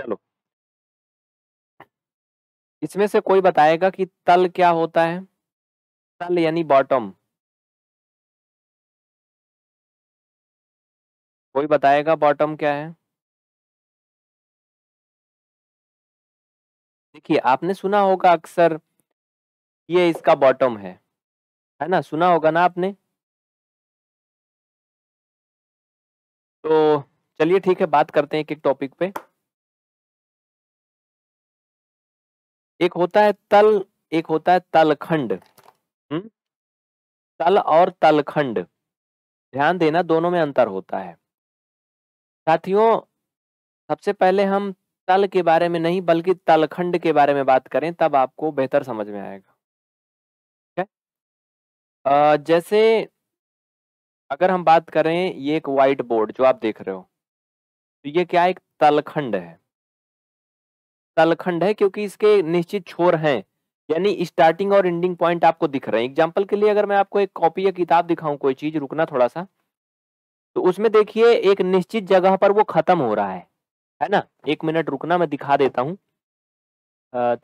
चलो इसमें से कोई बताएगा कि तल क्या होता है तल यानी बॉटम कोई बताएगा बॉटम क्या है देखिए आपने सुना होगा अक्सर ये इसका बॉटम है है ना सुना होगा ना आपने तो चलिए ठीक है बात करते हैं एक एक टॉपिक पे एक होता है तल एक होता है तलखंड हम्म? तल और तलखंड ध्यान देना दोनों में अंतर होता है साथियों सबसे पहले हम तल के बारे में नहीं बल्कि तलखंड के बारे में बात करें तब आपको बेहतर समझ में आएगा ठीक है जैसे अगर हम बात करें ये एक वाइट बोर्ड जो आप देख रहे हो तो ये क्या एक तलखंड है तलखंड है क्योंकि इसके निश्चित छोर हैं यानी स्टार्टिंग और एंडिंग पॉइंट आपको दिख रहे हैं एग्जाम्पल के लिए अगर मैं आपको एक कॉपी या किताब दिखाऊं कोई चीज रुकना थोड़ा सा तो उसमें देखिए एक निश्चित जगह पर वो खत्म हो रहा है है ना एक मिनट रुकना मैं दिखा देता हूँ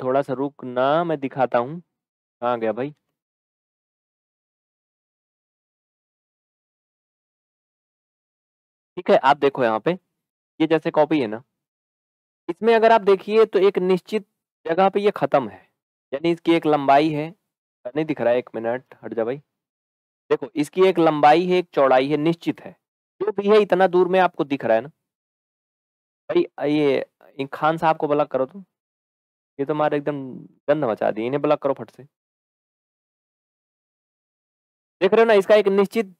थोड़ा सा रुकना मैं दिखाता हूँ कहाँ गया भाई ठीक है आप देखो यहाँ पे ये जैसे कॉपी है ना इसमें अगर आप देखिए तो एक निश्चित जगह पे ये ख़त्म है यानी इसकी एक लंबाई है नहीं दिख रहा है एक मिनट हट जा भाई देखो इसकी एक लंबाई है एक चौड़ाई है निश्चित है जो भी है इतना दूर में आपको दिख रहा है ना भाई ये खान साहब को ब्लॉक करो तुम तो। ये तो हमारे एकदम गंद मचा दी इन्हें ब्लॉक करो फट से देख रहे हो ना इसका एक निश्चित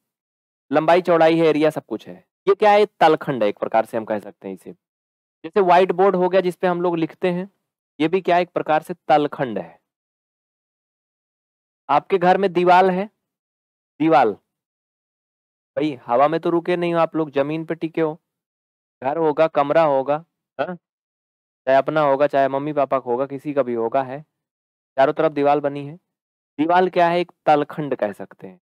लंबाई चौड़ाई है एरिया सब कुछ है ये क्या है तलखंड है एक प्रकार से हम कह सकते हैं इसे जैसे व्हाइट बोर्ड हो गया जिसपे हम लोग लिखते हैं ये भी क्या एक प्रकार से तलखंड है आपके घर में दीवाल है दीवाल भाई हवा में तो रुके नहीं हो आप लोग जमीन पे टिके हो घर होगा कमरा होगा हाँ चाहे अपना होगा चाहे मम्मी पापा का होगा किसी का भी होगा है चारों तरफ दीवाल बनी है दीवाल क्या है एक तलखंड कह सकते हैं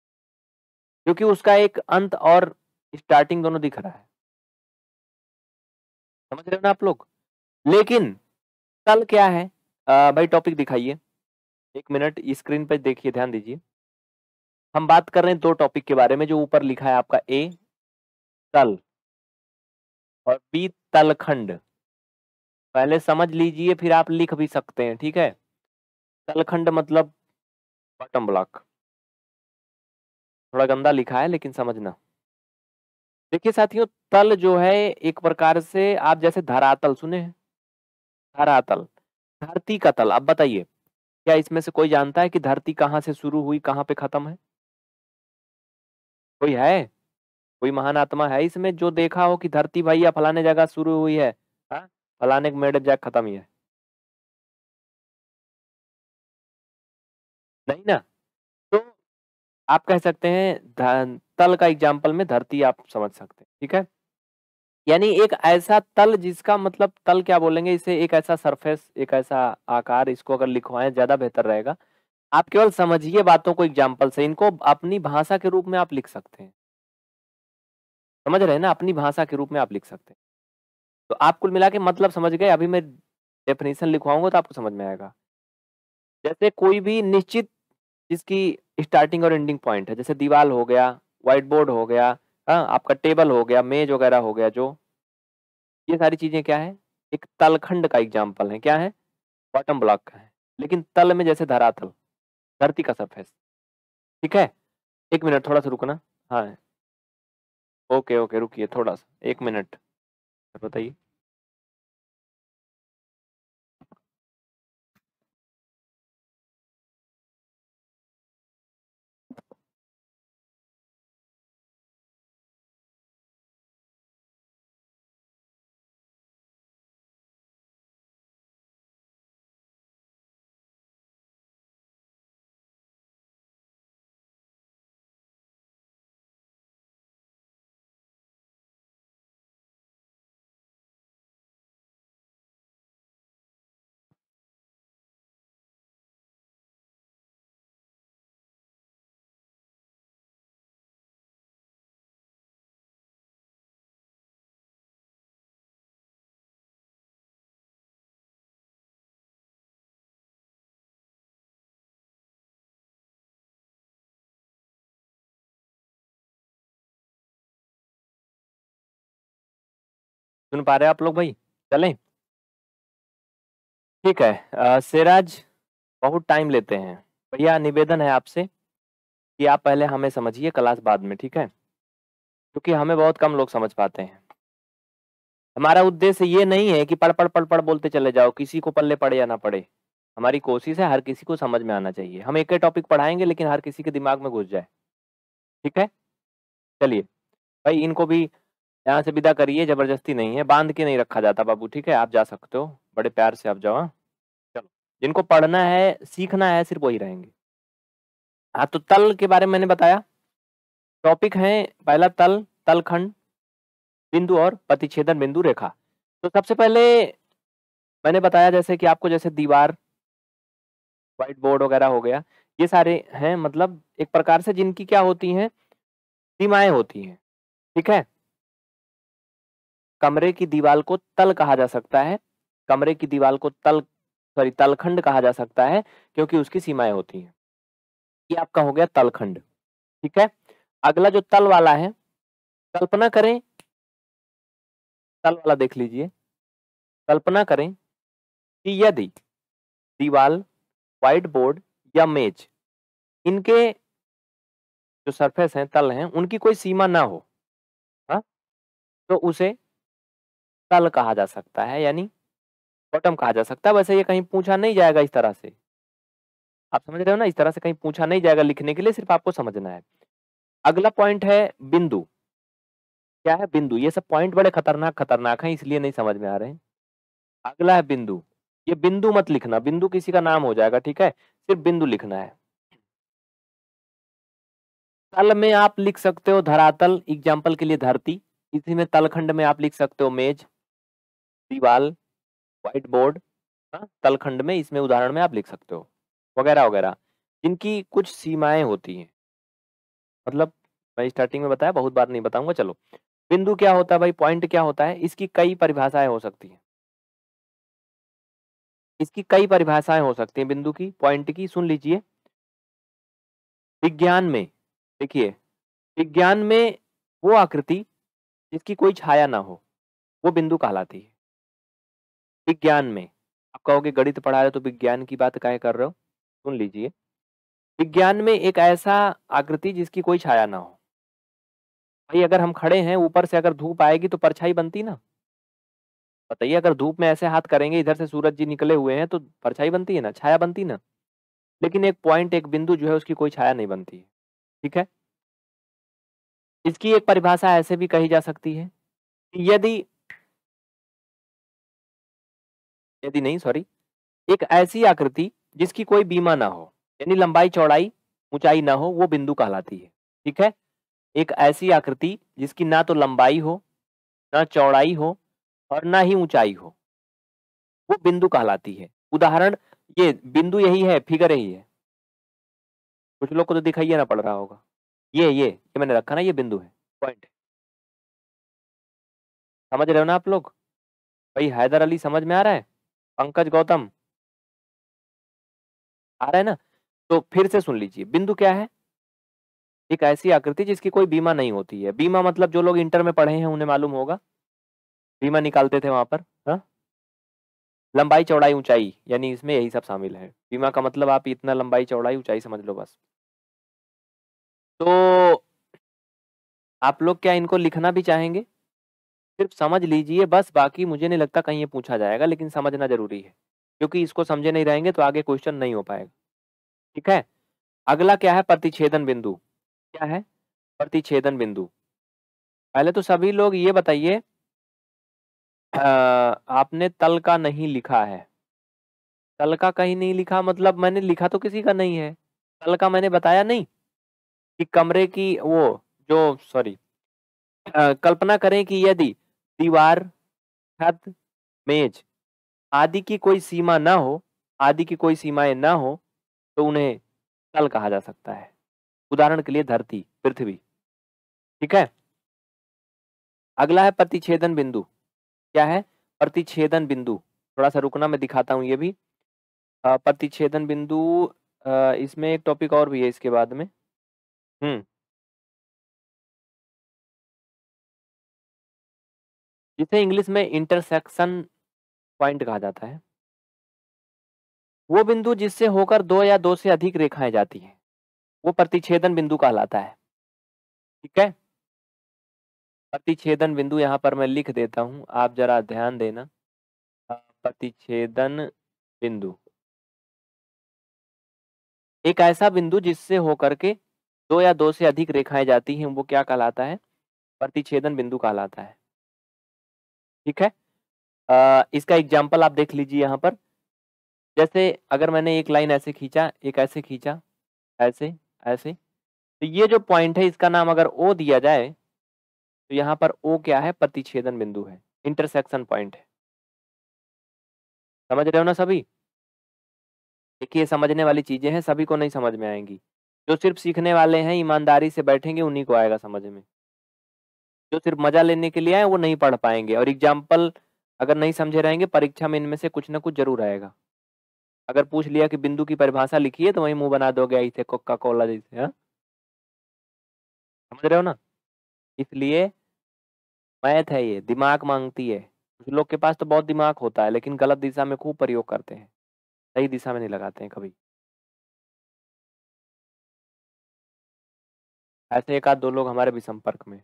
क्योंकि उसका एक अंत और स्टार्टिंग दोनों दिख रहा है समझ रहे हो ना आप लोग लेकिन कल क्या है आ, भाई टॉपिक दिखाइए एक मिनट स्क्रीन पर देखिए ध्यान दीजिए हम बात कर रहे हैं दो टॉपिक के बारे में जो ऊपर लिखा है आपका ए तल और बी तलखंड पहले समझ लीजिए फिर आप लिख भी सकते हैं ठीक है तलखंड मतलब बॉटम ब्लॉक थोड़ा गंदा लिखा है लेकिन समझना देखिए साथियों तल जो है एक प्रकार से आप जैसे धरातल सुने धरातल धरती का तल अब बताइए क्या इसमें से कोई जानता है कि धरती कहाँ से शुरू हुई कहाँ पे खत्म है कोई है कोई महान आत्मा है इसमें जो देखा हो कि धरती भैया फलाने जगह शुरू हुई है हा? फलाने मेड जगह खत्म ही है नहीं ना आप कह सकते हैं तल का एग्जाम्पल में धरती आप समझ सकते हैं ठीक है यानी एक ऐसा तल जिसका मतलब तल क्या बोलेंगे इसे एक ऐसा सरफेस एक ऐसा आकार इसको अगर लिखवाएं ज्यादा बेहतर रहेगा आप केवल समझिए बातों को एग्जाम्पल से इनको अपनी भाषा के रूप में आप लिख सकते हैं समझ रहे हैं ना अपनी भाषा के रूप में आप लिख सकते हैं तो आप कुल मिला के मतलब समझ गए अभी मैं डेफिनेशन लिखवाऊंगा तो आपको समझ में आएगा जैसे कोई भी निश्चित जिसकी स्टार्टिंग और एंडिंग पॉइंट है जैसे दीवार हो गया व्हाइट बोर्ड हो गया हाँ आपका टेबल हो गया मेज वगैरह हो गया जो ये सारी चीज़ें क्या है एक तलखंड का एग्जाम्पल है क्या है बॉटम ब्लॉक का है लेकिन तल में जैसे धरातल धरती का सरफेस ठीक है एक मिनट थोड़ा सा रुकना हाँ ओके ओके रुकिए थोड़ा सा एक मिनट बताइए सुन पा रहे आप लोग भाई चलें ठीक है सिराज बहुत टाइम लेते हैं भैया निवेदन है आपसे कि आप पहले हमें समझिए क्लास बाद में ठीक है क्योंकि हमें बहुत कम लोग समझ पाते हैं हमारा उद्देश्य ये नहीं है कि पढ़ पढ़ पढ़ पढ़ बोलते चले जाओ किसी को पल्ले पड़े या ना पड़े हमारी कोशिश है हर किसी को समझ में आना चाहिए हम एक ही टॉपिक पढ़ाएंगे लेकिन हर किसी के दिमाग में घुस जाए ठीक है चलिए भाई इनको भी यहाँ से विदा करिए जबरदस्ती नहीं है बांध के नहीं रखा जाता बाबू ठीक है आप जा सकते हो बड़े प्यार से आप जाओ हाँ। चलो जिनको पढ़ना है सीखना है सिर्फ वही रहेंगे हाँ तो तल के बारे में मैंने बताया टॉपिक है पहला तल तलखंड बिंदु और प्रतिच्छेदन बिंदु रेखा तो सबसे पहले मैंने बताया जैसे कि आपको जैसे दीवार व्हाइट बोर्ड वगैरह हो गया ये सारे हैं मतलब एक प्रकार से जिनकी क्या होती हैं सीमाएं होती हैं ठीक है कमरे की दीवार को तल कहा जा सकता है कमरे की दीवार को तल सॉरी तलखंड कहा जा सकता है क्योंकि उसकी सीमाएं होती हैं ये आपका हो गया तलखंड ठीक है अगला जो तल वाला है कल्पना करें तल वाला देख लीजिए कल्पना करें कि यदि दीवाल व्हाइट बोर्ड या मेज इनके जो सरफेस हैं तल हैं उनकी कोई सीमा ना हो हा? तो उसे तल कहा जा सकता है यानी बॉटम कहा जा सकता है वैसे ये कहीं पूछा नहीं जाएगा इस तरह से आप समझ रहे हो ना इस तरह से कहीं पूछा नहीं जाएगा लिखने के लिए सिर्फ आपको समझना है अगला पॉइंट है बिंदु क्या है बिंदु ये सब पॉइंट बड़े खतरनाक खतरनाक हैं इसलिए नहीं समझ में आ रहे हैं अगला है बिंदु ये बिंदु मत लिखना बिंदु किसी का नाम हो जाएगा ठीक है सिर्फ बिंदु लिखना है तल में आप लिख सकते हो धरातल एग्जाम्पल के लिए धरती इसी में तलखंड में आप लिख सकते हो मेज दीवाल व्हाइट बोर्ड तलखंड में इसमें उदाहरण में आप लिख सकते हो वगैरह वगैरह जिनकी कुछ सीमाएं होती हैं मतलब मैं स्टार्टिंग में बताया बहुत बार नहीं बताऊंगा चलो बिंदु क्या होता है भाई पॉइंट क्या होता है इसकी कई परिभाषाएं हो सकती हैं इसकी कई परिभाषाएं हो सकती हैं बिंदु की पॉइंट की सुन लीजिए विज्ञान में देखिए विज्ञान में वो आकृति जिसकी कोई छाया ना हो वो बिंदु कहलाती है विज्ञान में आप कहोगे गणित पढ़ा रहे तो विज्ञान की बात क्या कर रहे हो सुन लीजिए विज्ञान में एक ऐसा आकृति जिसकी कोई छाया ना हो भाई अगर हम खड़े हैं ऊपर से अगर धूप आएगी तो परछाई बनती ना बताइए अगर धूप में ऐसे हाथ करेंगे इधर से सूरज जी निकले हुए हैं तो परछाई बनती है ना छाया बनती ना लेकिन एक पॉइंट एक बिंदु जो है उसकी कोई छाया नहीं बनती ठीक है इसकी एक परिभाषा ऐसे भी कही जा सकती है यदि यदि नहीं सॉरी एक ऐसी आकृति जिसकी कोई बीमा ना हो यानी लंबाई चौड़ाई ऊंचाई ना हो वो बिंदु कहलाती है ठीक है एक ऐसी आकृति जिसकी ना तो लंबाई हो ना चौड़ाई हो और ना ही ऊंचाई हो वो बिंदु कहलाती है उदाहरण ये बिंदु यही है फिगर यही है कुछ लोग को तो दिखाइए ना पड़ रहा होगा ये ये ये मैंने रखा ना ये बिंदु है पॉइंट समझ रहे हो ना आप लोग भाई हैदर अली समझ में आ रहा है पंकज गौतम आ रहा है ना तो फिर से सुन लीजिए बिंदु क्या है एक ऐसी आकृति जिसकी कोई बीमा नहीं होती है बीमा मतलब जो लोग इंटर में पढ़े हैं उन्हें मालूम होगा बीमा निकालते थे वहां पर हा? लंबाई चौड़ाई ऊंचाई यानी इसमें यही सब शामिल है बीमा का मतलब आप इतना लंबाई चौड़ाई ऊंचाई समझ लो बस तो आप लोग क्या इनको लिखना भी चाहेंगे सिर्फ समझ लीजिए बस बाकी मुझे नहीं लगता कहीं ये पूछा जाएगा लेकिन समझना जरूरी है क्योंकि इसको समझे नहीं रहेंगे तो आगे क्वेश्चन नहीं हो पाएगा ठीक है अगला क्या है प्रतिच्छेदन बिंदु क्या है प्रतिच्छेदन बिंदु पहले तो सभी लोग ये बताइए आपने तल का नहीं लिखा है तल का कहीं नहीं लिखा मतलब मैंने लिखा तो किसी का नहीं है तल का मैंने बताया नहीं कि कमरे की वो जो सॉरी कल्पना करें कि यदि दीवार छत मेज आदि की कोई सीमा ना हो आदि की कोई सीमाएं ना हो तो उन्हें तल कहा जा सकता है उदाहरण के लिए धरती पृथ्वी ठीक है अगला है प्रतिच्छेदन बिंदु क्या है प्रतिच्छेदन बिंदु थोड़ा सा रुकना मैं दिखाता हूँ ये भी प्रतिच्छेदन बिंदु इसमें एक टॉपिक और भी है इसके बाद में हम्म जिसे इंग्लिश में इंटरसेक्शन पॉइंट कहा जाता है वो बिंदु जिससे होकर दो या दो से अधिक रेखाएं जाती हैं वो प्रतिच्छेदन बिंदु कहलाता है ठीक है प्रतिच्छेदन बिंदु यहाँ पर मैं लिख देता हूँ आप जरा ध्यान देना प्रतिच्छेदन बिंदु एक ऐसा बिंदु जिससे होकर के दो या दो से अधिक रेखाएं जाती हैं वो क्या कहलाता है प्रतिच्छेदन बिंदु कहलाता है ठीक है आ, इसका एग्जाम्पल आप देख लीजिए यहाँ पर जैसे अगर मैंने एक लाइन ऐसे खींचा एक ऐसे खींचा ऐसे ऐसे तो ये जो पॉइंट है इसका नाम अगर ओ दिया जाए तो यहाँ पर ओ क्या है प्रतिच्छेदन बिंदु है इंटरसेक्शन पॉइंट है समझ रहे हो ना सभी देखिए समझने वाली चीजें हैं सभी को नहीं समझ में आएंगी जो सिर्फ सीखने वाले हैं ईमानदारी से बैठेंगे उन्हीं को आएगा समझ में जो सिर्फ मजा लेने के लिए आए वो नहीं पढ़ पाएंगे और एग्जाम्पल अगर नहीं समझे रहेंगे परीक्षा में इनमें से कुछ ना कुछ जरूर आएगा अगर पूछ लिया कि बिंदु की परिभाषा लिखी है तो वही मुंह बना दोगे ऐसे कोका कोला जैसे हाँ समझ रहे हो ना इसलिए मैथ है ये दिमाग मांगती है कुछ लोग के पास तो बहुत दिमाग होता है लेकिन गलत दिशा में खूब प्रयोग करते हैं सही दिशा में नहीं लगाते हैं कभी ऐसे एक आध दो लोग हमारे भी संपर्क में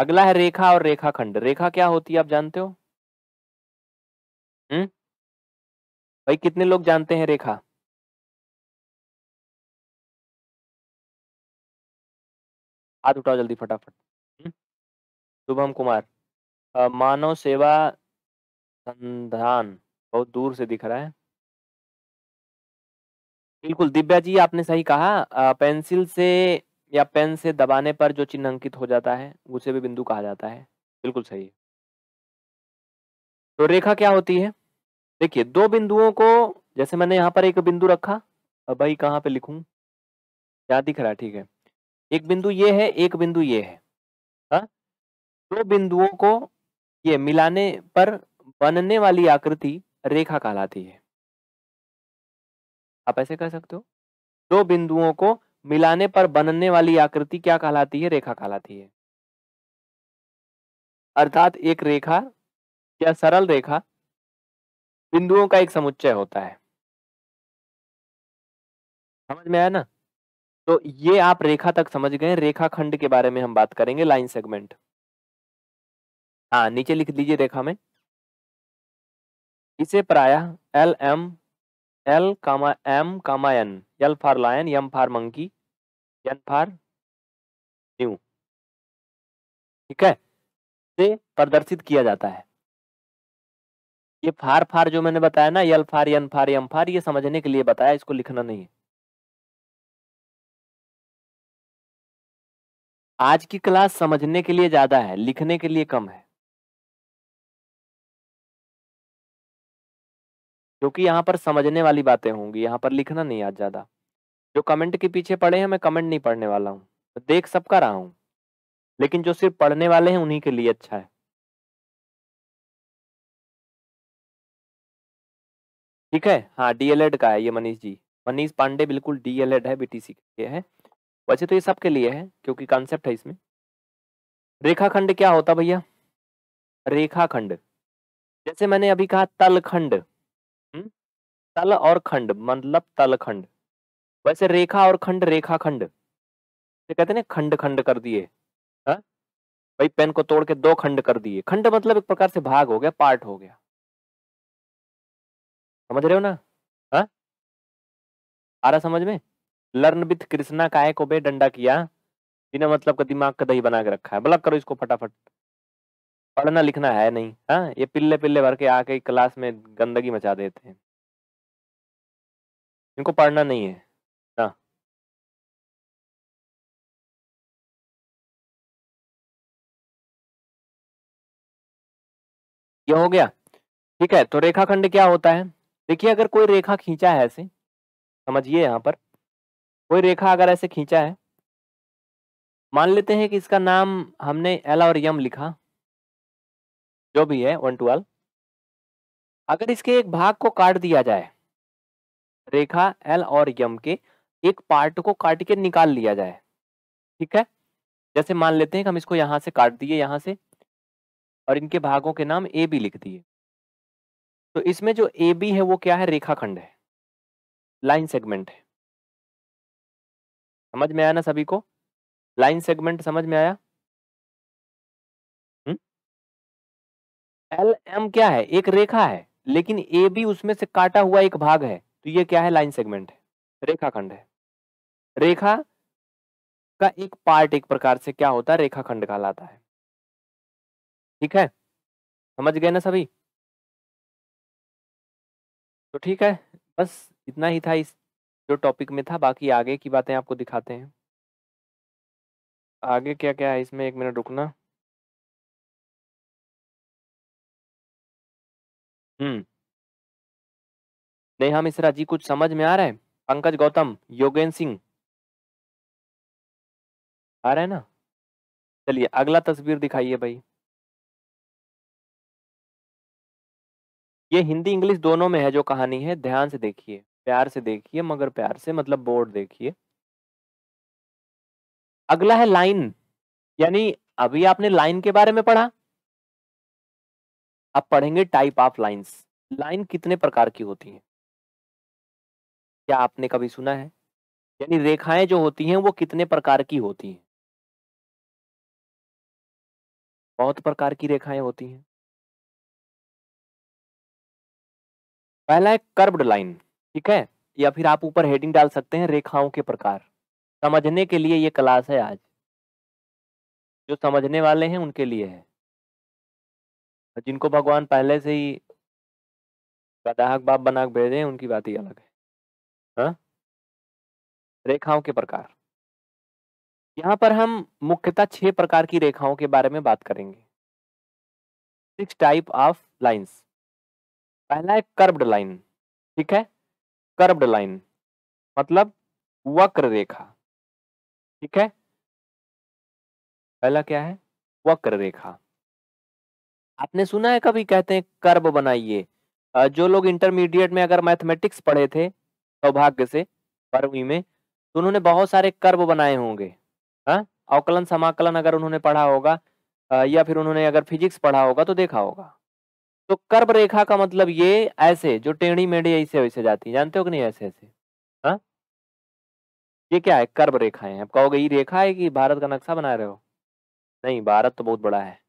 अगला है रेखा और रेखाखंड रेखा क्या होती है आप जानते हो हम्म भाई कितने लोग जानते हैं रेखा हाथ उठाओ जल्दी फटाफट हम्म? शुभम कुमार मानव सेवा संधान बहुत दूर से दिख रहा है बिल्कुल दिव्या जी आपने सही कहा आ, पेंसिल से या पेन से दबाने पर जो चिन्ह अंकित हो जाता है उसे भी बिंदु कहा जाता है बिल्कुल सही है तो रेखा क्या होती है देखिए दो बिंदुओं को जैसे मैंने यहाँ पर एक बिंदु रखा अब भाई कहाँ पे लिखूं क्या दिख रहा ठीक है एक बिंदु ये है एक बिंदु ये है हा? दो बिंदुओं को ये मिलाने पर बनने वाली आकृति रेखा कहलाती है आप ऐसे कह सकते हो दो बिंदुओं को मिलाने पर बनने वाली आकृति क्या कहलाती है रेखा कहलाती है अर्थात एक रेखा या सरल रेखा बिंदुओं का एक समुच्चय होता है समझ में आया ना तो ये आप रेखा तक समझ गए रेखा खंड के बारे में हम बात करेंगे लाइन सेगमेंट हाँ नीचे लिख दीजिए रेखा में इसे प्रायः L M L comma M comma N L for lion M for monkey N for new ठीक है से प्रदर्शित किया जाता है ये फार फार जो मैंने बताया ना यल फार यन फार यम फार ये समझने के लिए बताया इसको लिखना नहीं है आज की क्लास समझने के लिए ज्यादा है लिखने के लिए कम है क्योंकि यहाँ पर समझने वाली बातें होंगी यहाँ पर लिखना नहीं आज ज़्यादा जो कमेंट के पीछे पड़े हैं मैं कमेंट नहीं पढ़ने वाला हूँ देख सबका रहा हूँ लेकिन जो सिर्फ पढ़ने वाले हैं उन्हीं के लिए अच्छा है ठीक है हाँ डीएलएड का है ये मनीष जी मनीष पांडे बिल्कुल डीएलएड है बीटीसी के लिए है वैसे तो ये सबके लिए है क्योंकि कॉन्सेप्ट है इसमें रेखाखंड क्या होता भैया रेखाखंड जैसे मैंने अभी कहा तलखंड तल और खंड मतलब तल खंड वैसे रेखा और खंड रेखा खंड ये कहते हैं ना खंड खंड कर दिए हाँ? भाई पेन को तोड़ के दो खंड कर दिए खंड मतलब एक प्रकार से भाग हो गया पार्ट हो गया समझ रहे हो ना हा? आ रहा समझ में लर्न विथ कृष्णा काय को बे डंडा किया बिना मतलब का दिमाग का दही बना के रखा है ब्लॉक करो इसको फटाफट पढ़ना लिखना है नहीं हाँ ये पिल्ले पिल्ले भर के आके क्लास में गंदगी मचा देते हैं इनको पढ़ना नहीं है ना ये हो गया ठीक है तो रेखाखंड क्या होता है देखिए अगर कोई रेखा खींचा है ऐसे समझिए यहाँ पर कोई रेखा अगर ऐसे खींचा है मान लेते हैं कि इसका नाम हमने एल और यम लिखा जो भी है वन टू एल अगर इसके एक भाग को काट दिया जाए रेखा एल और यम के एक पार्ट को काट के निकाल लिया जाए ठीक है जैसे मान लेते हैं कि हम इसको यहां से काट दिए यहां से और इनके भागों के नाम ए बी लिख दिए तो इसमें जो ए बी है वो क्या है रेखाखंड है लाइन सेगमेंट है समझ में आया ना सभी को लाइन सेगमेंट समझ में आया एल एम क्या है एक रेखा है लेकिन ए बी उसमें से काटा हुआ एक भाग है तो ये क्या है लाइन सेगमेंट है रेखाखंड है रेखा का एक पार्ट एक प्रकार से क्या होता है रेखाखंड कहलाता है ठीक है समझ गए ना सभी तो ठीक है बस इतना ही था इस जो टॉपिक में था बाकी आगे की बातें आपको दिखाते हैं आगे क्या क्या है इसमें एक मिनट रुकना हम्म नेहा मिश्रा जी कुछ समझ में आ रहा है पंकज गौतम योगेंद्र सिंह आ रहा है ना चलिए अगला तस्वीर दिखाइए भाई ये हिंदी इंग्लिश दोनों में है जो कहानी है ध्यान से देखिए प्यार से देखिए मगर प्यार से मतलब बोर्ड देखिए अगला है लाइन यानी अभी आपने लाइन के बारे में पढ़ा अब पढ़ेंगे टाइप ऑफ लाइंस लाइन कितने प्रकार की होती है क्या आपने कभी सुना है यानी रेखाएं जो होती हैं वो कितने प्रकार की होती हैं बहुत प्रकार की रेखाएं होती हैं पहला है कर्ब्ड लाइन ठीक है या फिर आप ऊपर हेडिंग डाल सकते हैं रेखाओं के प्रकार समझने के लिए ये क्लास है आज जो समझने वाले हैं उनके लिए है जिनको भगवान पहले से ही गदाहक बाप बना भेजे हैं उनकी बात ही अलग है हाँ? रेखाओं के प्रकार यहाँ पर हम मुख्यतः छह प्रकार की रेखाओं के बारे में बात करेंगे सिक्स टाइप ऑफ लाइंस पहला है कर्व्ड लाइन ठीक है कर्व्ड लाइन मतलब वक्र रेखा ठीक है पहला क्या है वक्र रेखा आपने सुना है कभी कहते हैं कर्व बनाइए जो लोग इंटरमीडिएट में अगर मैथमेटिक्स पढ़े थे सौभाग्य से बारहवीं में तो उन्होंने बहुत सारे कर्व बनाए होंगे हाँ अवकलन समाकलन अगर उन्होंने पढ़ा होगा या फिर उन्होंने अगर फिजिक्स पढ़ा होगा तो देखा होगा तो कर्व रेखा का मतलब ये ऐसे जो टेढ़ी मेढ़ी ऐसे वैसे जाती है जानते हो कि नहीं ऐसे ऐसे हाँ ये क्या है कर्व रेखाएं आप कहोगे ये रेखा है कि भारत का नक्शा बना रहे हो नहीं भारत तो बहुत बड़ा है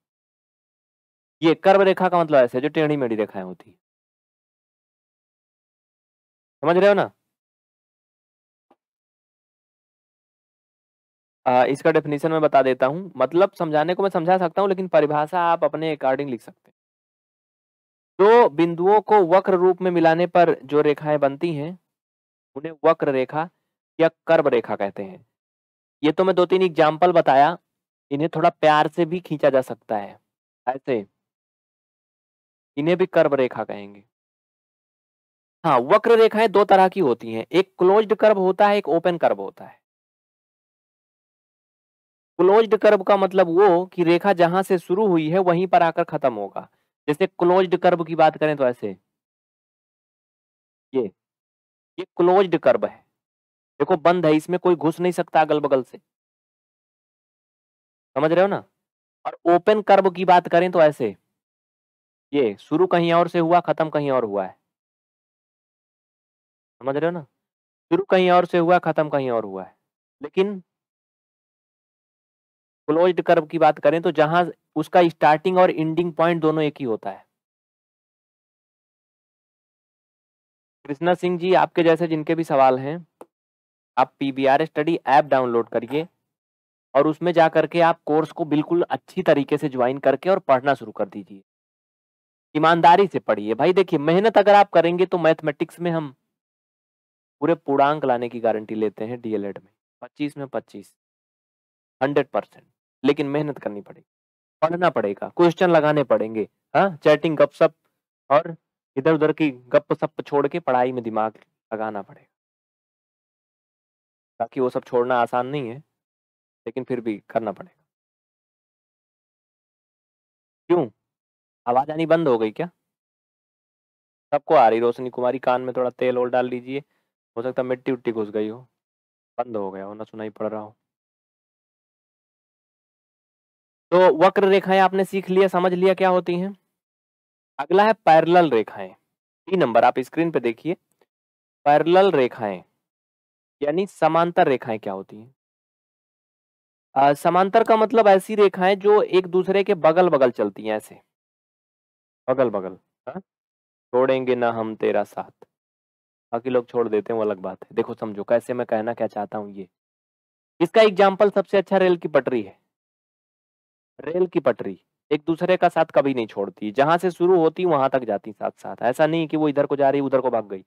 ये कर्व रेखा का मतलब ऐसे जो टेढ़ी मेढ़ी रेखाएं होती है समझ रहे हो ना इसका डेफिनेशन मैं बता देता हूँ, मतलब समझाने को मैं समझा सकता हूँ, लेकिन परिभाषा आप अपने अकॉर्डिंग लिख सकते हैं। दो बिंदुओं को वक्र रूप में मिलाने पर जो रेखाएं बनती हैं, उन्हें वक्र रेखा या कर्व रेखा कहते हैं। ये तो मैं दो तीन एग्ज़ाम्पल बताया, इन्हें थोड़ा प्यार से भी खींचा जा सकता है, ऐसे। इन्हें भी कर्व रेखा कहेंगे। हाँ, वक्र रेखाएं दो तरह की होती हैं, एक क्लोज़्ड कर्व होता है, एक ओपन कर्व होता है। क्लोज्ड कर्व का मतलब वो कि रेखा जहां से शुरू हुई है वहीं पर आकर खत्म होगा जैसे क्लोज्ड कर्व की बात करें तो ऐसे ये ये क्लोज्ड कर्व है देखो बंद है इसमें कोई घुस नहीं सकता अगल बगल से समझ रहे हो ना और ओपन कर्व की बात करें तो ऐसे ये शुरू कहीं और से हुआ खत्म कहीं और हुआ है समझ रहे हो ना शुरू कहीं और से हुआ खत्म कहीं और हुआ है लेकिन क्लोज्ड कर्व की बात करें तो जहां उसका स्टार्टिंग और एंडिंग पॉइंट दोनों एक ही होता है कृष्णा सिंह जी आपके जैसे जिनके भी सवाल हैं आप P B R study app download करिए और उसमें जा करके आप कोर्स को बिल्कुल अच्छी तरीके से ज्वाइन करके और पढ़ना शुरू कर दीजिए ईमानदारी से पढ़िए भाई देखिए मेहनत अगर आप करेंगे तो मैथमेटिक्स में हम पूरे पूर्णांक लाने की गारंटी लेते हैं डीएलएड में पच्चीस में पच्चीस हंड्रेड परसेंट लेकिन मेहनत करनी पड़ेगी पढ़ना पड़ेगा क्वेश्चन लगाने पड़ेंगे हाँ चैटिंग गप सप और इधर उधर की गप सप छोड़ के पढ़ाई में दिमाग लगाना पड़ेगा ताकि वो सब छोड़ना आसान नहीं है लेकिन फिर भी करना पड़ेगा क्यों आवाज आनी बंद हो गई क्या सबको आ रही रोशनी कुमारी कान में थोड़ा तेल और डाल लीजिए हो सकता मिट्टी उट्टी घुस गई हो बंद हो गया हो ना सुनाई पड़ रहा हो तो वक्र रेखाएं आपने सीख लिया समझ लिया क्या होती हैं अगला है पैरल रेखाएं ई नंबर आप स्क्रीन पे देखिए पैरल रेखाएं यानी समांतर रेखाएं क्या होती हैं समांतर का मतलब ऐसी रेखाएं जो एक दूसरे के बगल बगल चलती हैं ऐसे बगल बगल हा? छोड़ेंगे ना हम तेरा साथ बाकी लोग छोड़ देते हैं वो अलग बात है देखो समझो कैसे मैं कहना क्या चाहता हूँ ये इसका एग्जाम्पल सबसे अच्छा रेल की पटरी है रेल की पटरी एक दूसरे का साथ कभी नहीं छोड़ती जहां से शुरू होती वहां तक जाती साथ साथ ऐसा नहीं कि वो इधर को जा रही उधर को भाग गई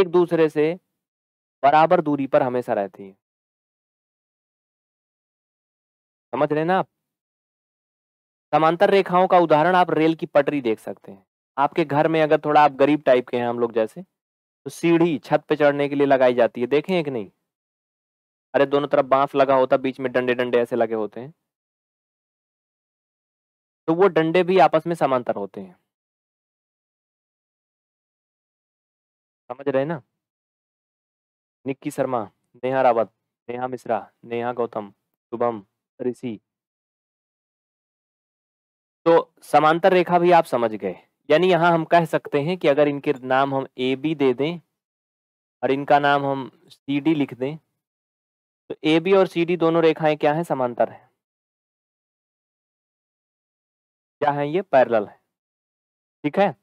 एक दूसरे से बराबर दूरी पर हमेशा रहती है समझ रहे ना आप समांतर रेखाओं का उदाहरण आप रेल की पटरी देख सकते हैं आपके घर में अगर थोड़ा आप गरीब टाइप के हैं हम लोग जैसे तो सीढ़ी छत पे चढ़ने के लिए लगाई जाती है देखें एक नहीं अरे दोनों तरफ बांस लगा होता बीच में डंडे डंडे ऐसे लगे होते हैं तो वो डंडे भी आपस में समांतर होते हैं समझ रहे ना निक्की शर्मा नेहा रावत नेहा मिश्रा नेहा गौतम शुभम ऋषि तो समांतर रेखा भी आप समझ गए यानी यहां हम कह सकते हैं कि अगर इनके नाम हम ए बी दे दें और इनका नाम हम सी डी लिख दें तो ए बी और सी डी दोनों रेखाएं क्या है समांतर है क्या है ये पैरल है ठीक है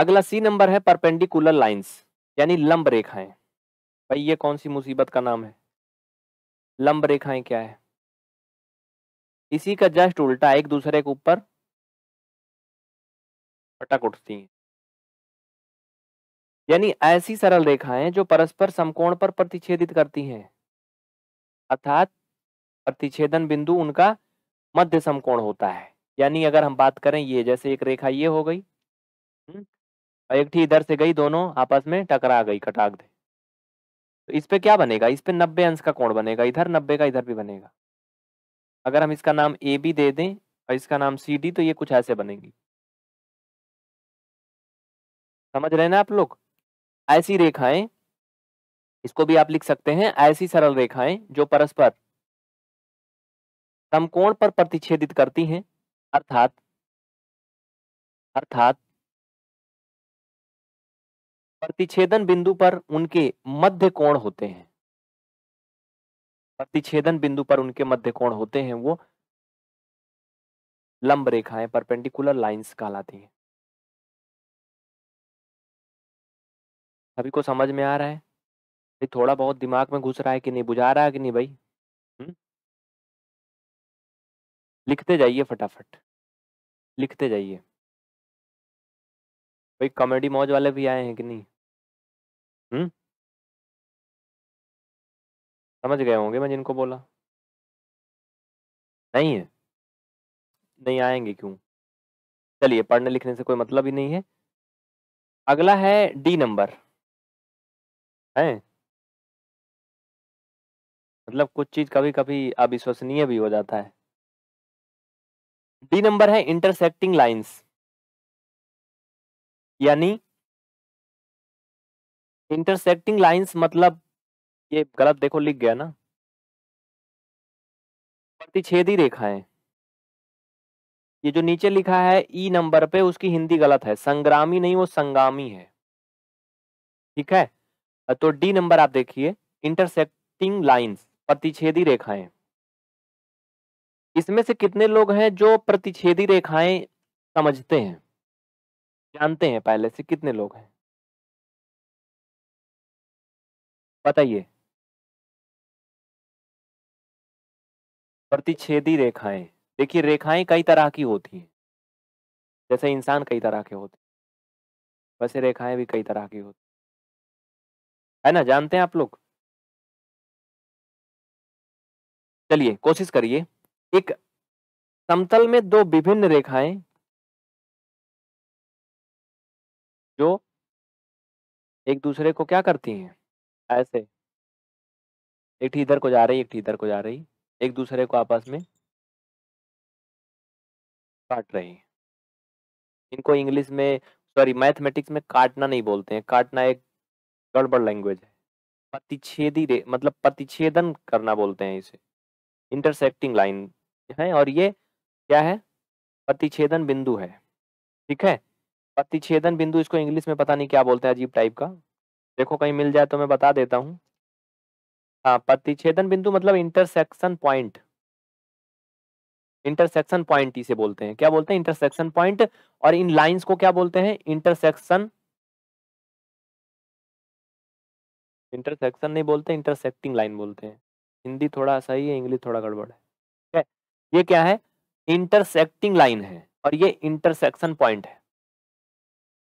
अगला सी नंबर है परपेंडिकुलर लाइंस यानी लंब रेखाएं भाई ये कौन सी मुसीबत का नाम है लंब रेखाएं क्या है इसी का जस्ट उल्टा एक दूसरे के ऊपर पटक उठती हैं यानी ऐसी सरल रेखाएं जो परस्पर समकोण पर प्रतिच्छेदित करती हैं अर्थात प्रतिच्छेदन बिंदु उनका मध्य समकोण होता है यानी अगर हम बात करें ये जैसे एक रेखा ये हो गई हम्म, और एक ठीक इधर से गई दोनों आपस में टकरा गई कटाक दे तो इस पे क्या बनेगा इस पे नब्बे अंश का कोण बनेगा इधर नब्बे का इधर भी बनेगा अगर हम इसका नाम ए बी दे दें और इसका नाम सी डी तो ये कुछ ऐसे बनेगी समझ रहे ना आप लोग ऐसी रेखाएं इसको भी आप लिख सकते हैं ऐसी सरल रेखाएं जो परस्पर समकोण पर प्रतिच्छेदित करती हैं अर्थात अर्थात प्रतिच्छेदन बिंदु पर उनके मध्य कोण होते हैं प्रतिच्छेदन बिंदु पर उनके मध्य कोण होते हैं वो लंब रेखाएं परपेंडिकुलर लाइंस कहलाती हैं सभी को समझ में आ रहा है भाई थोड़ा बहुत दिमाग में घुस रहा है कि नहीं बुझा रहा है कि नहीं भाई हुँ? लिखते जाइए फटाफट लिखते जाइए भाई कॉमेडी मौज वाले भी आए हैं कि नहीं हुँ? समझ गए होंगे मैं जिनको बोला नहीं है नहीं आएंगे क्यों चलिए पढ़ने लिखने से कोई मतलब ही नहीं है अगला है डी नंबर है मतलब कुछ चीज़ कभी-कभी अविश्वसनीय भी हो जाता है। डी नंबर है इंटरसेक्टिंग लाइन्स। यानी इंटरसेक्टिंग लाइन्स मतलब ये गलत देखो लिख गया ना। प्रतिच्छेदी है ये जो नीचे लिखा है ई e नंबर पे उसकी हिंदी गलत है, संग्रामी नहीं वो संगामी है। ठीक है? तो डी नंबर आप देखिए इंटरसेक्टिंग लाइंस प्रतिच्छेदी रेखाएं इसमें से कितने लोग हैं जो प्रतिच्छेदी रेखाएं समझते हैं जानते हैं पहले से कितने लोग हैं बताइए प्रतिच्छेदी रेखाएं देखिए रेखाएं कई तरह की होती हैं जैसे इंसान कई तरह के होते हैं वैसे रेखाएं भी कई तरह की होती है ना जानते हैं आप लोग चलिए कोशिश करिए एक समतल में दो विभिन्न रेखाएं जो एक दूसरे को क्या करती हैं ऐसे एक इधर को जा रही एक इधर को जा रही एक दूसरे को आपस में काट रही इनको इंग्लिश में सॉरी मैथमेटिक्स में काटना नहीं बोलते हैं काटना एक गड़बड़ लैंग्वेज है प्रतिच्छेदी रे मतलब प्रतिच्छेदन करना बोलते हैं इसे इंटरसेक्टिंग लाइन है और ये क्या है प्रतिच्छेदन बिंदु है ठीक है प्रतिच्छेदन बिंदु इसको इंग्लिश में पता नहीं क्या बोलते हैं अजीब टाइप का देखो कहीं मिल जाए तो मैं बता देता हूँ हाँ प्रतिच्छेदन बिंदु मतलब इंटरसेक्शन पॉइंट इंटरसेक्शन पॉइंट इसे बोलते हैं क्या बोलते हैं इंटरसेक्शन पॉइंट और इन लाइंस को क्या बोलते हैं इंटरसेक्शन इंटरसेक्शन नहीं बोलते इंटरसेक्टिंग लाइन बोलते हैं हिंदी थोड़ा सही है इंग्लिश थोड़ा गड़बड़ है ठीक है ये क्या है इंटरसेक्टिंग लाइन है और ये इंटरसेक्शन पॉइंट है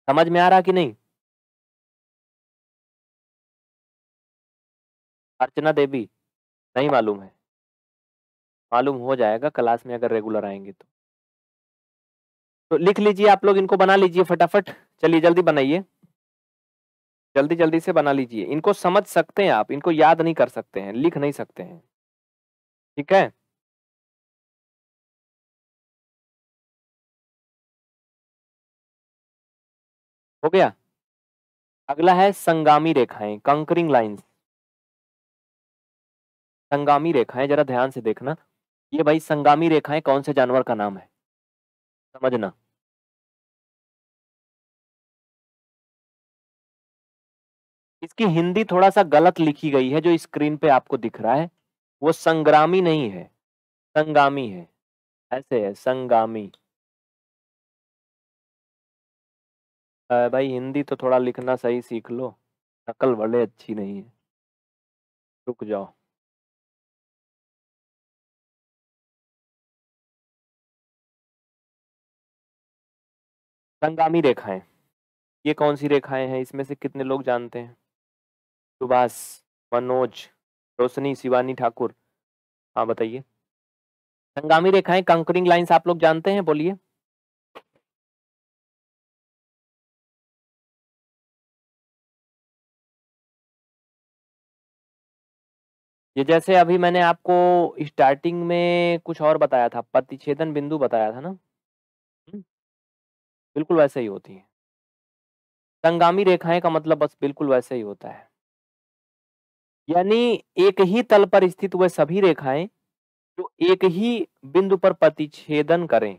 समझ में आ रहा कि नहीं अर्चना देवी नहीं मालूम है मालूम हो जाएगा क्लास में अगर रेगुलर आएंगे तो तो लिख लीजिए आप लोग इनको बना लीजिए फटाफट चलिए जल्दी बनाइए जल्दी जल्दी से बना लीजिए इनको समझ सकते हैं आप इनको याद नहीं कर सकते हैं लिख नहीं सकते हैं ठीक है हो गया अगला है संगामी रेखाएं कंकरिंग लाइंस संगामी रेखाएं जरा ध्यान से देखना ये भाई संगामी रेखाएं कौन से जानवर का नाम है समझना इसकी हिंदी थोड़ा सा गलत लिखी गई है जो स्क्रीन पे आपको दिख रहा है वो संग्रामी नहीं है संगामी है ऐसे है संगामी आ, भाई हिंदी तो थोड़ा लिखना सही सीख लो नकल वाले अच्छी नहीं है रुक जाओ संगामी रेखाएं ये कौन सी रेखाएं हैं इसमें से कितने लोग जानते हैं सुभाष मनोज रोशनी शिवानी ठाकुर हाँ बताइए संगामी रेखाएं कंकरिंग लाइंस आप लोग जानते हैं बोलिए ये जैसे अभी मैंने आपको स्टार्टिंग में कुछ और बताया था प्रतिच्छेदन बिंदु बताया था ना हम्म। बिल्कुल वैसे ही होती है संगामी रेखाएं का मतलब बस बिल्कुल वैसे ही होता है यानी एक ही तल पर स्थित वह सभी रेखाएं जो एक ही बिंदु पर प्रतिच्छेदन करें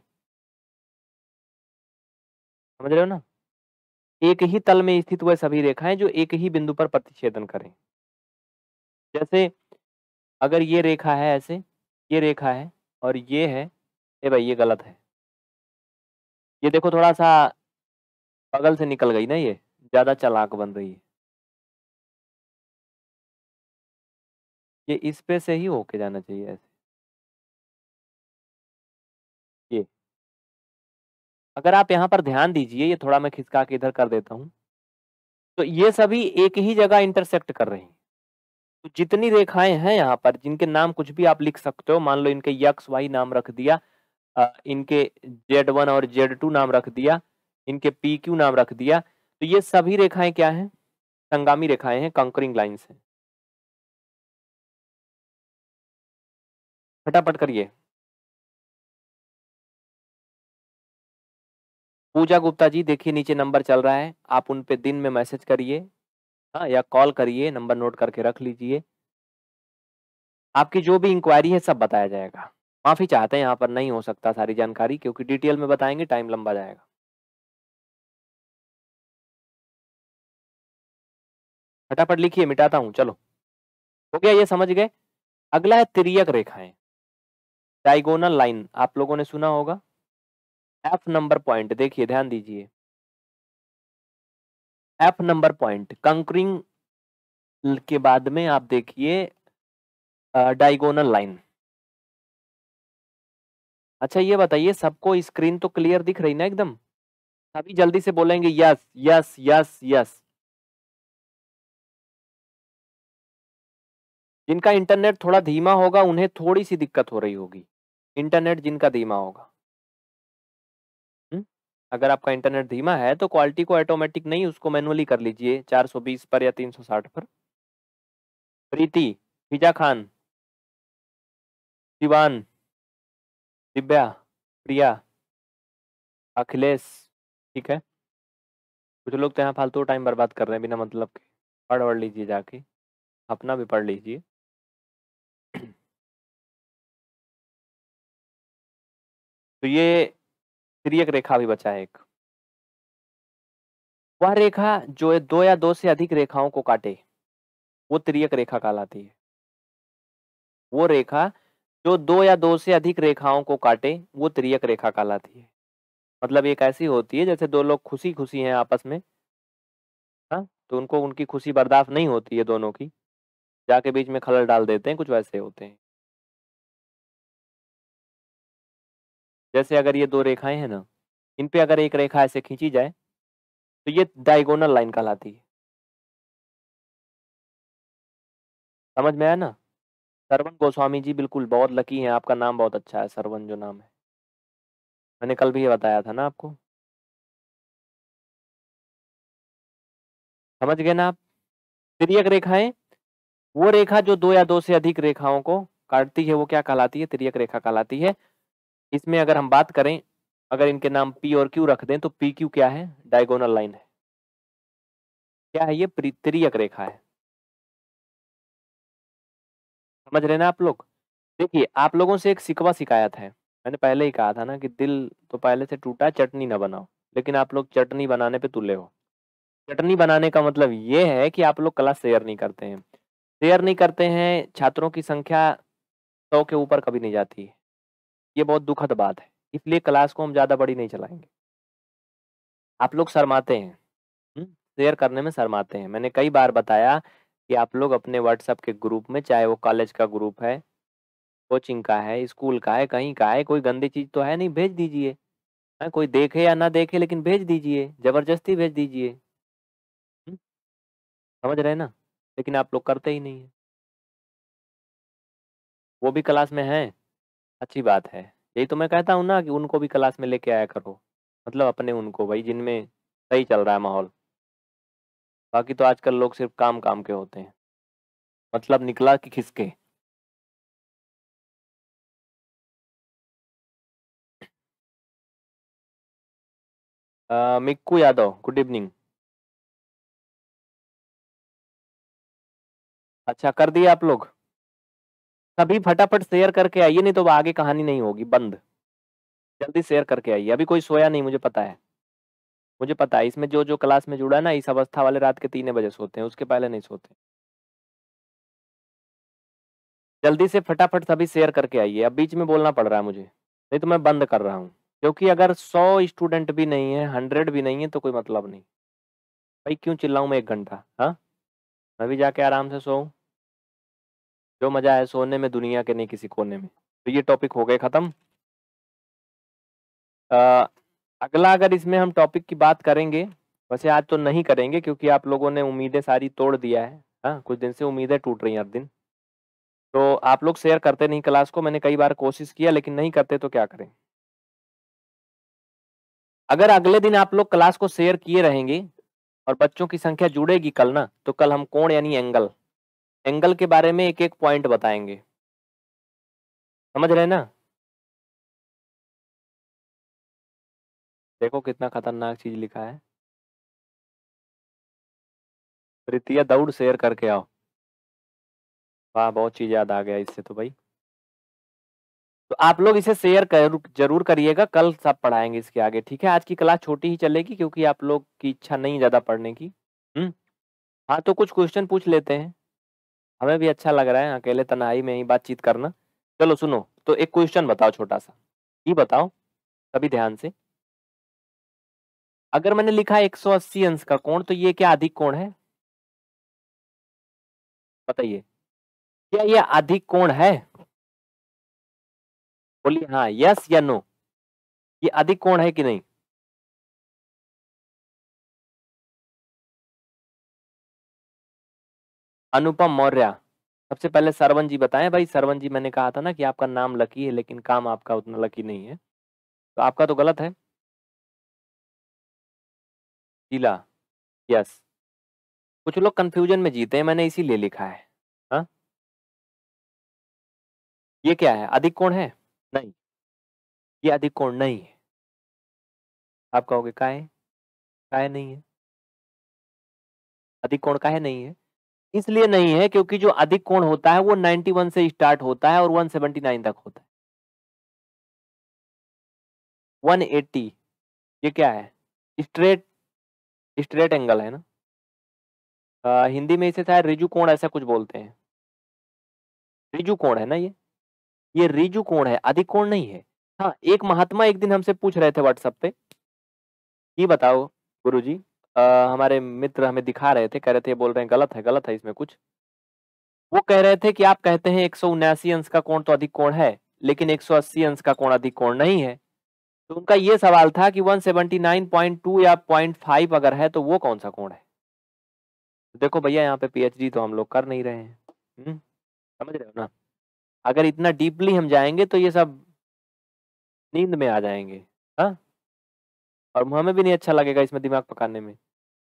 समझ रहे हो ना एक ही तल में स्थित वह सभी रेखाएं जो एक ही बिंदु पर प्रतिच्छेदन करें जैसे अगर ये रेखा है ऐसे ये रेखा है और ये है ए भाई ये गलत है ये देखो थोड़ा सा बगल से निकल गई ना ये ज़्यादा चलाक बन रही है ये इस पे से ही होके जाना चाहिए ऐसे ये अगर आप यहाँ पर ध्यान दीजिए ये थोड़ा मैं खिसका के इधर कर देता हूँ तो ये सभी एक ही जगह इंटरसेक्ट कर रहे हैं तो जितनी रेखाएं हैं यहाँ पर जिनके नाम कुछ भी आप लिख सकते हो मान लो इनके यक्स वाई नाम रख दिया इनके जेड वन और जेड टू नाम रख दिया इनके पी क्यू नाम रख दिया तो ये सभी रेखाएं क्या हैं संगामी रेखाएं हैं कंकरिंग लाइन्स हैं फटाफट करिए पूजा गुप्ता जी देखिए नीचे नंबर चल रहा है आप उन पे दिन में मैसेज करिए हाँ या कॉल करिए नंबर नोट करके रख लीजिए आपकी जो भी इंक्वायरी है सब बताया जाएगा माफी चाहते हैं यहाँ पर नहीं हो सकता सारी जानकारी क्योंकि डिटेल में बताएंगे टाइम लंबा जाएगा फटाफट लिखिए मिटाता हूँ चलो हो गया ये समझ गए अगला है तिरियक रेखाएं डाइगोनल लाइन आप लोगों ने सुना होगा एफ नंबर पॉइंट देखिए ध्यान दीजिए एफ नंबर पॉइंट कंकरिंग के बाद में आप देखिए डाइगोनल लाइन अच्छा ये बताइए सबको स्क्रीन तो क्लियर दिख रही ना एकदम सभी जल्दी से बोलेंगे यस यस यस यस जिनका इंटरनेट थोड़ा धीमा होगा उन्हें थोड़ी सी दिक्कत हो रही होगी इंटरनेट जिनका धीमा होगा हुँ? अगर आपका इंटरनेट धीमा है तो क्वालिटी को ऑटोमेटिक नहीं उसको मैनुअली कर लीजिए 420 पर या 360 पर प्रीति फिजा खान शिवान दिव्या प्रिया अखिलेश ठीक है कुछ लोग तो यहाँ फालतू टाइम बर्बाद कर रहे हैं बिना मतलब के पढ़ वढ़ लीजिए जाके अपना भी पढ़ लीजिए तो ये तिरक रेखा भी बचा है एक वह रेखा जो है दो या दो से अधिक रेखाओं को काटे वो त्रियक रेखा कहलाती है वो रेखा जो दो या दो से अधिक रेखाओं को काटे वो त्रियक रेखा कहलाती है मतलब एक ऐसी होती है जैसे दो लोग खुशी खुशी हैं आपस में हाँ तो उनको उनकी खुशी बर्दाश्त नहीं होती है दोनों की जाके बीच में खलल डाल देते हैं कुछ वैसे होते हैं जैसे अगर ये दो रेखाएं हैं ना इन पे अगर एक रेखा ऐसे खींची जाए तो ये डायगोनल लाइन कहलाती है समझ में आया ना सरवन गोस्वामी जी बिल्कुल बहुत लकी हैं आपका नाम बहुत अच्छा है सरवन जो नाम है मैंने कल भी ये बताया था ना आपको समझ गए ना आप त्रियक रेखाएं वो रेखा जो दो या दो से अधिक रेखाओं को काटती है वो क्या कहलाती है त्रियक रेखा कहलाती है इसमें अगर हम बात करें अगर इनके नाम पी और क्यू रख दें तो पी क्यू क्या है डायगोनल लाइन है क्या है ये त्रियक रेखा है समझ रहे ना आप लोग देखिए आप लोगों से एक सिकवा शिकायत है मैंने पहले ही कहा था ना कि दिल तो पहले से टूटा चटनी ना बनाओ लेकिन आप लोग चटनी बनाने पे तुले हो चटनी बनाने का मतलब ये है कि आप लोग कला शेयर नहीं करते हैं शेयर नहीं करते हैं छात्रों की संख्या सौ के ऊपर कभी नहीं जाती है ये बहुत दुखद बात है इसलिए क्लास को हम ज़्यादा बड़ी नहीं चलाएंगे आप लोग शर्माते हैं शेयर करने में शर्माते हैं मैंने कई बार बताया कि आप लोग अपने व्हाट्सएप के ग्रुप में चाहे वो कॉलेज का ग्रुप है कोचिंग का है स्कूल का है कहीं का है कोई गंदी चीज़ तो है नहीं भेज दीजिए हाँ, कोई देखे या ना देखे लेकिन भेज दीजिए ज़बरदस्ती भेज दीजिए समझ रहे ना लेकिन आप लोग करते ही नहीं है वो भी क्लास में हैं अच्छी बात है। यही तो मैं कहता हूँ ना कि उनको भी क्लास में लेके आया करो। मतलब अपने उनको भाई जिनमें सही चल रहा है माहौल। बाकी तो आजकल लोग सिर्फ़ काम-काम के होते हैं। मतलब निकला कि खिसके। Mikku Yadav good evening. अच्छा, कर दिए आप लोग? सभी फटाफट शेयर करके आइए नहीं तो आगे कहानी नहीं होगी बंद जल्दी शेयर करके आइए अभी कोई सोया नहीं मुझे पता है मुझे पता है इसमें जो जो क्लास में जुड़ा ना इस अवस्था वाले रात के तीन बजे सोते हैं उसके पहले नहीं सोते जल्दी से फटाफट सभी शेयर करके आइए अब बीच में बोलना पड़ रहा है मुझे नहीं तो मैं बंद कर रहा हूँ क्योंकि अगर सौ स्टूडेंट भी नहीं है हंड्रेड भी नहीं है तो कोई मतलब नहीं भाई क्यों चिल्लाऊ मैं एक घंटा हाँ मैं भी जाके आराम से सोऊँ जो मजा है सोने में दुनिया के नहीं किसी कोने में तो ये टॉपिक हो गए खत्म अगला अगर इसमें हम टॉपिक की बात करेंगे वैसे आज तो नहीं करेंगे क्योंकि आप लोगों ने उम्मीदें सारी तोड़ दिया है हाँ कुछ दिन से उम्मीदें टूट रही हैं हर दिन तो आप लोग शेयर करते नहीं क्लास को मैंने कई बार कोशिश किया लेकिन नहीं करते तो क्या करें अगर अगले दिन आप लोग क्लास को शेयर किए रहेंगे और बच्चों की संख्या जुड़ेगी कल ना तो कल हम कोण यानी एंगल एंगल के बारे में एक एक पॉइंट बताएंगे समझ रहे ना देखो कितना खतरनाक चीज लिखा है प्रीतिया दौड़ शेयर करके आओ वाह बहुत चीज याद आ गया इससे तो भाई तो आप लोग इसे शेयर कर जरूर करिएगा कल सब पढ़ाएंगे इसके आगे ठीक है आज की क्लास छोटी ही चलेगी क्योंकि आप लोग की इच्छा नहीं ज़्यादा पढ़ने की हम्म हाँ तो कुछ क्वेश्चन पूछ लेते हैं हमें भी अच्छा लग रहा है अकेले तनाई में ही बातचीत करना चलो सुनो तो एक क्वेश्चन बताओ छोटा सा ये बताओ सभी ध्यान से अगर मैंने लिखा 180 अंश का कोण तो ये क्या अधिक कोण है बताइए क्या ये अधिक कोण है बोलिए हाँ यस या नो ये अधिक कोण है कि नहीं अनुपम मौर्य सबसे पहले सरवन जी बताएं भाई सरवन जी मैंने कहा था ना कि आपका नाम लकी है लेकिन काम आपका उतना लकी नहीं है तो आपका तो गलत है शीला यस कुछ लोग कंफ्यूजन में जीते हैं मैंने इसी ले लिखा है हा? ये क्या है अधिक कोण है नहीं ये अधिक कोण नहीं है आप कहोगे काहे काय नहीं है अधिक कोण है नहीं है इसलिए नहीं है क्योंकि जो अधिक कोण होता है वो 91 से स्टार्ट होता है और 179 तक होता है 180 ये क्या है स्ट्रेट स्ट्रेट एंगल है ना आ, हिंदी में इसे शायद रिजु कोण ऐसा कुछ बोलते हैं रिजु कोण है ना ये ये रिजु कोण है अधिक कोण नहीं है हाँ एक महात्मा एक दिन हमसे पूछ रहे थे व्हाट्सएप पे ये बताओ गुरु आ, हमारे मित्र हमें दिखा रहे थे, कह रहे थे बोल रहे हैं गलत है गलत है इसमें कुछ। वो कह रहे थे कि आप कहते हैं एक अंश का कोण तो अधिक कोण है, लेकिन एक अंश का कोण अधिक कोण नहीं है। तो उनका ये सवाल था कि 179.2 या पॉइंट अगर है तो वो कौन-सा कोण है? तो देखो भैया यहाँ पे पीएचडी तो हम लोग कर नहीं रहे हैं। हुँ? हम्म, समझ रहे हो ना? अगर इतना डीपली हम जाएंगे तो ये सब नींद में आ जाएंगे हाँ? और हमें भी नहीं अच्छा लगेगा इसमें दिमाग पकाने में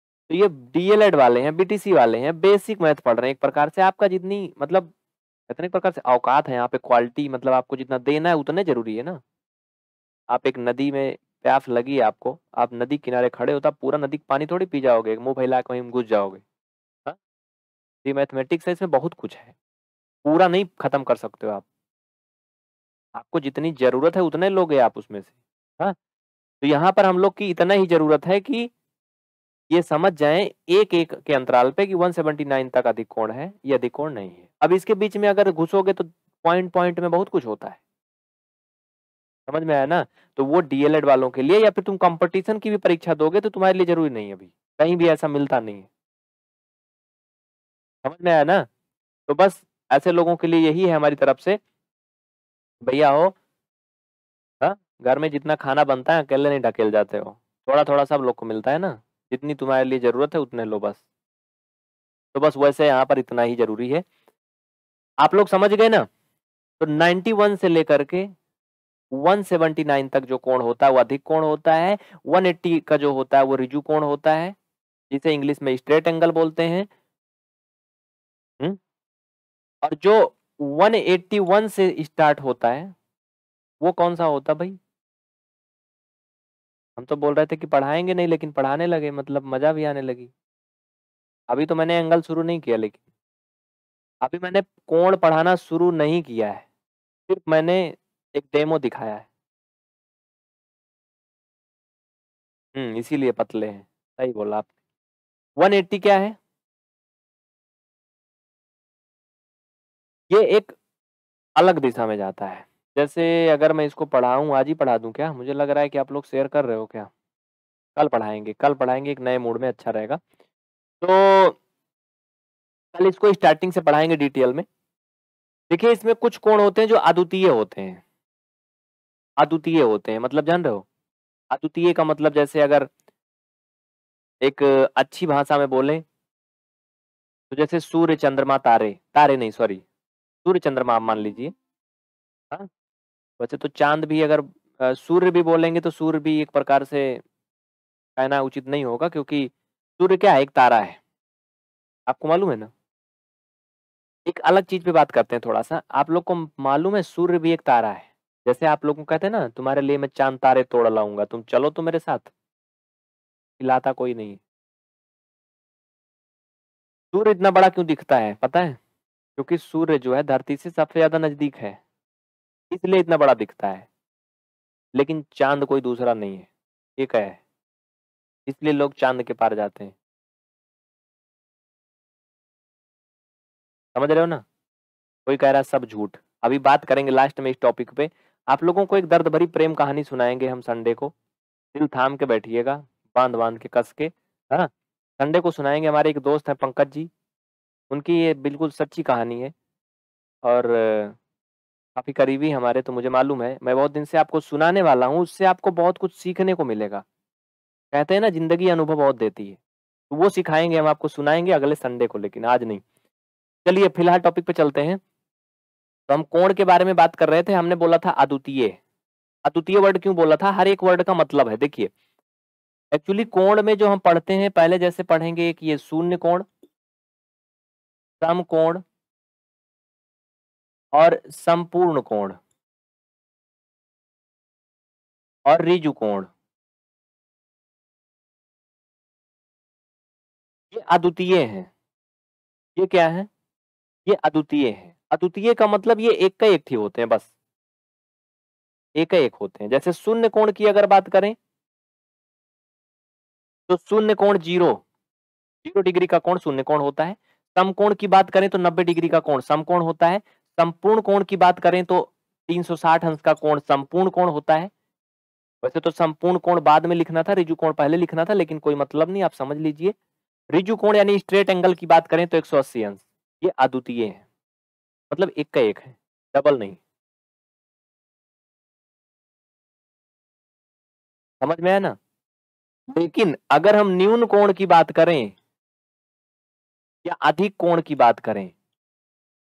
तो ये डीएलएड वाले हैं बीटीसी वाले हैं बेसिक मैथ पढ़ रहे हैं एक प्रकार से आपका जितनी मतलब इतने प्रकार से औकात है यहाँ पे क्वालिटी मतलब आपको जितना देना है उतने जरूरी है ना आप एक नदी में प्यास लगी आपको आप नदी किनारे खड़े हो तो आप पूरा नदी पानी थोड़ी पी जाओगे मुंह फैला के वहीं घुस जाओगे हाँ? ये मैथमेटिक्स है इसमें बहुत कुछ है पूरा नहीं खत्म कर सकते हो आप आपको जितनी जरूरत है उतने लोगे आप उसमें से हाँ तो यहाँ पर हम लोग की इतना ही जरूरत है कि ये समझ जाएं एक एक के अंतराल पे कि 179 तक अधिक कोण है या अधिक कोण नहीं है अब इसके बीच में अगर घुसोगे तो पॉइंट पॉइंट में बहुत कुछ होता है समझ में आया ना तो वो डीएलएड वालों के लिए या फिर तुम कंपटीशन की भी परीक्षा दोगे तो तुम्हारे लिए जरूरी नहीं अभी कहीं भी ऐसा मिलता नहीं है समझ में आया ना तो बस ऐसे लोगों के लिए यही है हमारी तरफ से भैया हो घर में जितना खाना बनता है अकेले नहीं ढकेल जाते हो थोड़ा थोड़ा सब लोग को मिलता है ना जितनी तुम्हारे लिए ज़रूरत है उतने लो बस तो बस वैसे यहाँ पर इतना ही ज़रूरी है आप लोग समझ गए ना तो 91 से लेकर के 179 तक जो कोण होता है वो अधिक कोण होता है 180 का जो होता है वो रिजू कोण होता है जिसे इंग्लिश में स्ट्रेट एंगल बोलते हैं हुँ? हम्म? और जो 181 से स्टार्ट होता है वो कौन सा होता भाई हम तो बोल रहे थे कि पढ़ाएंगे नहीं लेकिन पढ़ाने लगे मतलब मज़ा भी आने लगी। अभी तो मैंने एंगल शुरू नहीं किया लेकिन। अभी मैंने कोण पढ़ाना शुरू नहीं किया है, सिर्फ़ मैंने एक डेमो दिखाया है। हम्म इसीलिए पतले हैं, सही बोला आपने। एट्टी क्या है? ये एक अलग दिशा में जाता है। जैसे अगर मैं इसको पढ़ाऊँ आज ही पढ़ा दूँ क्या मुझे लग रहा है कि आप लोग शेयर कर रहे हो क्या कल पढ़ाएंगे कल पढ़ाएंगे एक नए मूड में अच्छा रहेगा तो कल इसको स्टार्टिंग से पढ़ाएंगे डिटेल में देखिए इसमें कुछ कोण होते हैं जो अद्वितीय होते हैं अद्वितीय होते हैं मतलब जान रहे हो अद्वितीय का मतलब जैसे अगर एक अच्छी भाषा में बोले तो जैसे सूर्य चंद्रमा तारे तारे नहीं सॉरी सूर्य चंद्रमा आप मान लीजिए हाँ वैसे तो चांद भी अगर सूर्य भी बोलेंगे तो सूर्य भी एक प्रकार से कहना उचित नहीं होगा क्योंकि सूर्य क्या है एक तारा है आपको मालूम है ना एक अलग चीज पे बात करते हैं थोड़ा सा आप लोग को मालूम है सूर्य भी एक तारा है जैसे आप लोग को कहते हैं ना तुम्हारे लिए मैं चांद तारे तोड़ लाऊंगा तुम चलो तो मेरे साथ खिलाता कोई नहीं सूर्य इतना बड़ा क्यों दिखता है पता है क्योंकि सूर्य जो है धरती से सबसे ज्यादा नजदीक है इसलिए इतना बड़ा दिखता है लेकिन चांद कोई दूसरा नहीं है एक है इसलिए लोग चांद के पार जाते हैं समझ रहे हो ना कोई कह रहा है सब झूठ अभी बात करेंगे लास्ट में इस टॉपिक पे आप लोगों को एक दर्द भरी प्रेम कहानी सुनाएंगे हम संडे को दिल थाम के बैठिएगा बांध बांध के कस के हाँ संडे को सुनाएंगे हमारे एक दोस्त हैं पंकज जी उनकी ये बिल्कुल सच्ची कहानी है और काफी करीबी हमारे तो मुझे मालूम है मैं बहुत दिन से आपको सुनाने वाला हूँ उससे आपको बहुत कुछ सीखने को मिलेगा कहते हैं ना जिंदगी अनुभव बहुत देती है तो वो सिखाएंगे हम आपको सुनाएंगे अगले संडे को लेकिन आज नहीं चलिए फिलहाल टॉपिक पे चलते हैं तो हम कोण के बारे में बात कर रहे थे हमने बोला था अद्वितीय अद्वितीय वर्ड क्यों बोला था हर एक वर्ड का मतलब है देखिए एक्चुअली कोण में जो हम पढ़ते हैं पहले जैसे पढ़ेंगे कि ये शून्य कोण सम कोण और संपूर्ण कोण और रिजु कोण ये अद्वितीय है ये क्या है ये अद्वितीय है अद्वितीय का मतलब ये एक का एक ही होते हैं बस एक का एक होते हैं जैसे शून्य कोण की अगर बात करें तो शून्य कोण जीरो जीरो डिग्री का कोण शून्य कोण होता है समकोण की बात करें तो नब्बे डिग्री का कोण समकोण होता है संपूर्ण कोण की बात करें तो 360 अंश का कोण संपूर्ण कोण होता है वैसे तो संपूर्ण कोण बाद में लिखना था रिजु कोण पहले लिखना था लेकिन कोई मतलब नहीं आप समझ लीजिए रिजु कोण यानी स्ट्रेट एंगल की बात करें तो 180 अंश ये अद्वितीय है मतलब एक का एक है डबल नहीं समझ में आया ना लेकिन अगर हम न्यून कोण की बात करें या अधिक कोण की बात करें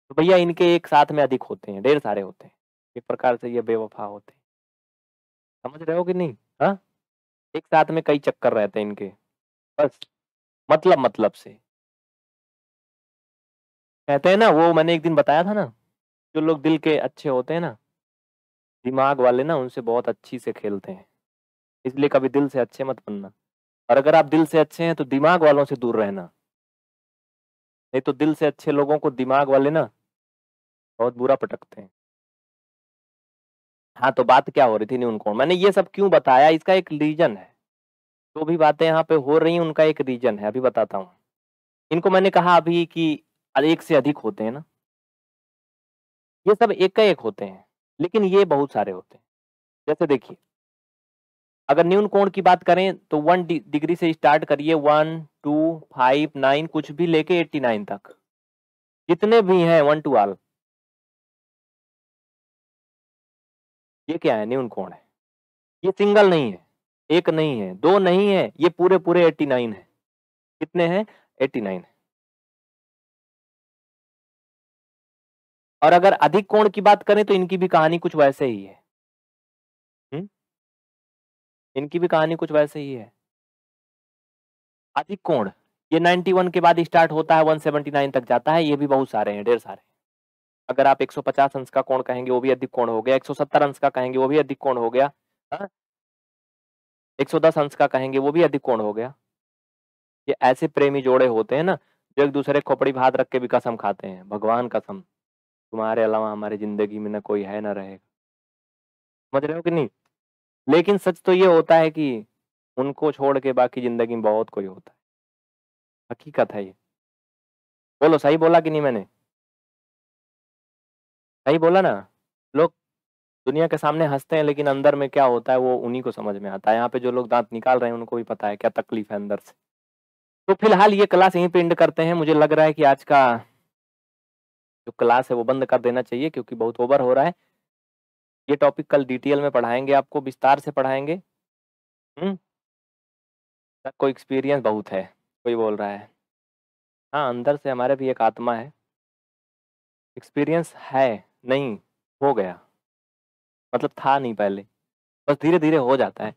तो भैया इनके एक साथ में अधिक होते हैं ढेर सारे होते हैं एक प्रकार से ये बेवफा होते हैं समझ रहे हो कि नहीं हाँ एक साथ में कई चक्कर रहते हैं इनके बस मतलब मतलब से कहते हैं ना वो मैंने एक दिन बताया था ना जो लोग दिल के अच्छे होते हैं ना दिमाग वाले ना उनसे बहुत अच्छी से खेलते हैं इसलिए कभी दिल से अच्छे मत बनना और अगर आप दिल से अच्छे हैं तो दिमाग वालों से दूर रहना नहीं तो दिल से अच्छे लोगों को दिमाग वाले ना बहुत बुरा पटकते हैं हाँ तो बात क्या हो रही थी नहीं उनको मैंने ये सब क्यों बताया इसका एक रीजन है जो तो भी बातें यहाँ पे हो रही हैं उनका एक रीजन है अभी बताता हूँ इनको मैंने कहा अभी कि एक से अधिक होते हैं ना ये सब एक का एक होते हैं लेकिन ये बहुत सारे होते हैं जैसे देखिए अगर न्यून कोण की बात करें तो वन डिग्री से स्टार्ट करिए वन टू फाइव नाइन कुछ भी लेके एट्टी नाइन तक जितने भी हैं वन टू ऑल ये क्या है न्यून कोण है ये सिंगल नहीं है एक नहीं है दो नहीं है ये पूरे पूरे एट्टी नाइन है कितने हैं एट्टी नाइन है और अगर अधिक कोण की बात करें तो इनकी भी कहानी कुछ वैसे ही है हुँ? इनकी भी कहानी कुछ वैसे ही है अधिक कोण ये 91 के बाद स्टार्ट होता है 179 तक जाता है ये भी बहुत सारे हैं ढेर सारे अगर आप 150 अंश का कोण कहेंगे वो भी अधिक कोण हो गया 170 अंश का कहेंगे वो भी अधिक कोण हो गया हाँ? एक 110 अंश का कहेंगे वो भी अधिक कोण हो गया ये ऐसे प्रेमी जोड़े होते हैं ना जो एक दूसरे खोपड़ी भात रख के भी कसम खाते हैं भगवान कसम तुम्हारे अलावा हमारी जिंदगी में ना कोई है ना रहेगा समझ रहे हो कि नहीं लेकिन सच तो ये होता है कि उनको छोड़ के बाकी जिंदगी में बहुत कोई होता है हकीकत है ये बोलो सही बोला कि नहीं मैंने सही बोला ना लोग दुनिया के सामने हंसते हैं लेकिन अंदर में क्या होता है वो उन्हीं को समझ में आता है यहाँ पे जो लोग दांत निकाल रहे हैं उनको भी पता है क्या तकलीफ है अंदर से तो फिलहाल ये क्लास यहीं पे इंड करते हैं मुझे लग रहा है कि आज का जो क्लास है वो बंद कर देना चाहिए क्योंकि बहुत ओवर हो रहा है ये टॉपिक कल डिटेल में पढ़ाएंगे आपको विस्तार से पढ़ाएंगे हम्म सबको एक्सपीरियंस बहुत है कोई बोल रहा है हाँ अंदर से हमारे भी एक आत्मा है एक्सपीरियंस है नहीं हो गया मतलब था नहीं पहले बस धीरे धीरे हो जाता है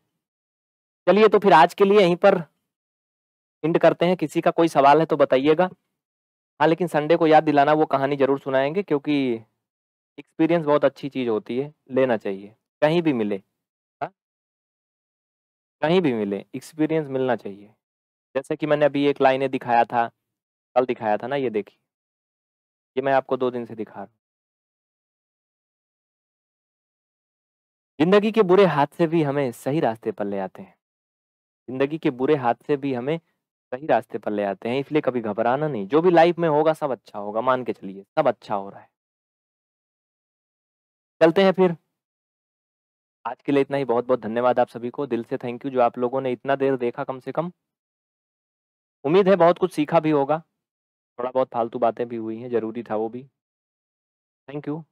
चलिए तो फिर आज के लिए यहीं पर इंड करते हैं किसी का कोई सवाल है तो बताइएगा हाँ लेकिन संडे को याद दिलाना वो कहानी जरूर सुनाएंगे क्योंकि एक्सपीरियंस बहुत अच्छी चीज़ होती है लेना चाहिए कहीं भी मिले हा? कहीं भी मिले एक्सपीरियंस मिलना चाहिए जैसे कि मैंने अभी एक लाइने दिखाया था कल दिखाया था ना ये देखिए ये मैं आपको दो दिन से दिखा रहा हूँ जिंदगी के बुरे हाथ से भी हमें सही रास्ते पर ले आते हैं जिंदगी के बुरे हाथ से भी हमें सही रास्ते पर ले आते हैं इसलिए कभी घबराना नहीं जो भी लाइफ में होगा सब अच्छा होगा मान के चलिए सब अच्छा हो रहा है चलते हैं फिर आज के लिए इतना ही बहुत बहुत धन्यवाद आप सभी को दिल से थैंक यू जो आप लोगों ने इतना देर देखा कम से कम उम्मीद है बहुत कुछ सीखा भी होगा थोड़ा बहुत फालतू बातें भी हुई हैं जरूरी था वो भी थैंक यू